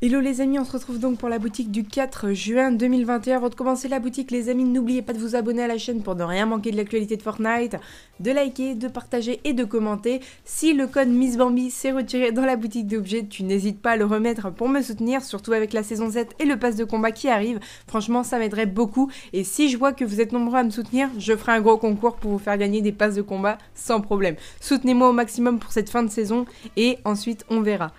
Hello les amis, on se retrouve donc pour la boutique du 4 juin 2021. Avant de commencer la boutique les amis, n'oubliez pas de vous abonner à la chaîne pour ne rien manquer de l'actualité de Fortnite, de liker, de partager et de commenter. Si le code Miss Bambi s'est retiré dans la boutique d'objets, tu n'hésites pas à le remettre pour me soutenir, surtout avec la saison 7 et le pass de combat qui arrive. Franchement ça m'aiderait beaucoup et si je vois que vous êtes nombreux à me soutenir, je ferai un gros concours pour vous faire gagner des passes de combat sans problème. Soutenez-moi au maximum pour cette fin de saison et ensuite on verra.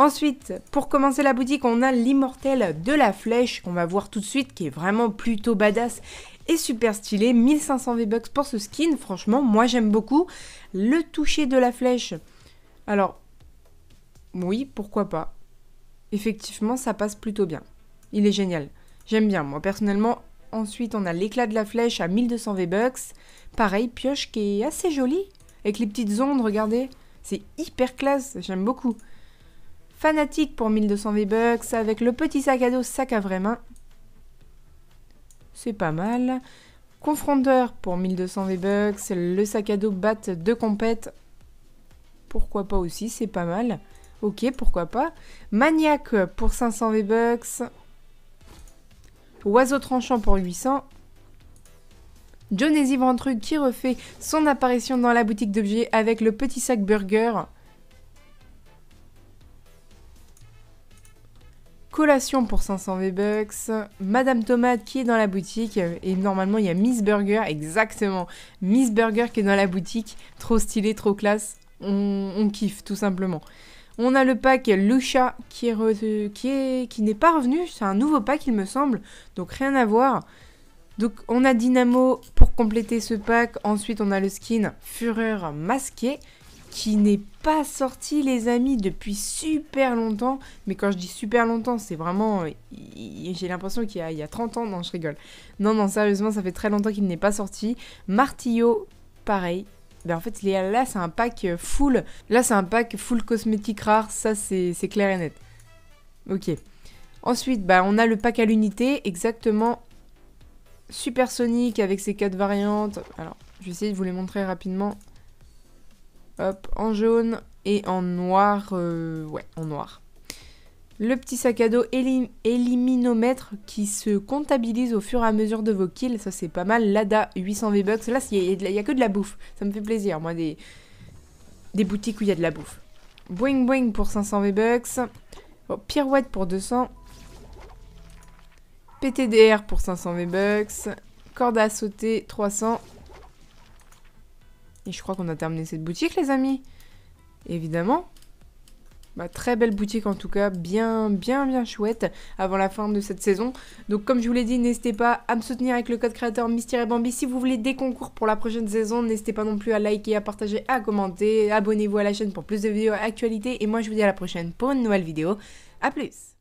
Ensuite, pour commencer la boutique, on a l'immortel de la flèche qu'on va voir tout de suite qui est vraiment plutôt badass et super stylé. 1500 V-Bucks pour ce skin, franchement, moi j'aime beaucoup. Le toucher de la flèche, alors oui, pourquoi pas. Effectivement, ça passe plutôt bien. Il est génial. J'aime bien, moi personnellement. Ensuite, on a l'éclat de la flèche à 1200 V-Bucks. Pareil, pioche qui est assez jolie. Avec les petites ondes, regardez. C'est hyper classe, j'aime beaucoup. Fanatique pour 1200 V-Bucks avec le petit sac à dos, sac à vraie main. C'est pas mal. Confrondeur pour 1200 V-Bucks, le sac à dos batte de compète. Pourquoi pas aussi, c'est pas mal. Ok, pourquoi pas. Maniaque pour 500 V-Bucks. Oiseau tranchant pour 800. Johnny truc qui refait son apparition dans la boutique d'objets avec le petit sac burger. collation pour 500 V-Bucks, Madame Tomate qui est dans la boutique, et normalement il y a Miss Burger, exactement, Miss Burger qui est dans la boutique, trop stylé, trop classe, on, kiffe tout simplement. On a le pack Lucha qui qui qui n'est pas revenu, c'est un nouveau pack il me semble, donc rien à voir. Donc on a Dynamo pour compléter ce pack, ensuite on a le skin Fureur masqué, qui n'est pas sorti, les amis, depuis super longtemps. Mais quand je dis super longtemps, c'est vraiment. Euh, j'ai l'impression qu'il y, a 30 ans. Non, je rigole. Non, non, sérieusement, ça fait très longtemps qu'il n'est pas sorti. Martillo, pareil. Ben en fait, là, c'est un pack euh, full. Là, c'est un pack full cosmétique rare. Ça, c'est clair et net. Ok. Ensuite, bah, on a le pack à l'unité, exactement Supersonic avec ses quatre variantes. Alors, je vais essayer de vous les montrer rapidement. Hop, en jaune et en noir. Euh, ouais, en noir. Le petit sac à dos éliminomètre qui se comptabilise au fur et à mesure de vos kills. Ça, c'est pas mal. Lada, 800 V-Bucks. Là, il n'y a, que de la bouffe. Ça me fait plaisir, moi, des, des boutiques où il y a de la bouffe. Boing boing pour 500 V-Bucks. pirouette pour 200. PTDR pour 500 V-Bucks. Corde à sauter, 300. Et je crois qu'on a terminé cette boutique, les amis. Évidemment. Bah, très belle boutique en tout cas, bien bien bien chouette avant la fin de cette saison. Donc comme je vous l'ai dit, n'hésitez pas à me soutenir avec le code créateur Mystère et Bambi. Si vous voulez des concours pour la prochaine saison, n'hésitez pas non plus à liker, à partager, à commenter. Abonnez-vous à la chaîne pour plus de vidéos actualité. Et moi je vous dis à la prochaine pour une nouvelle vidéo. A plus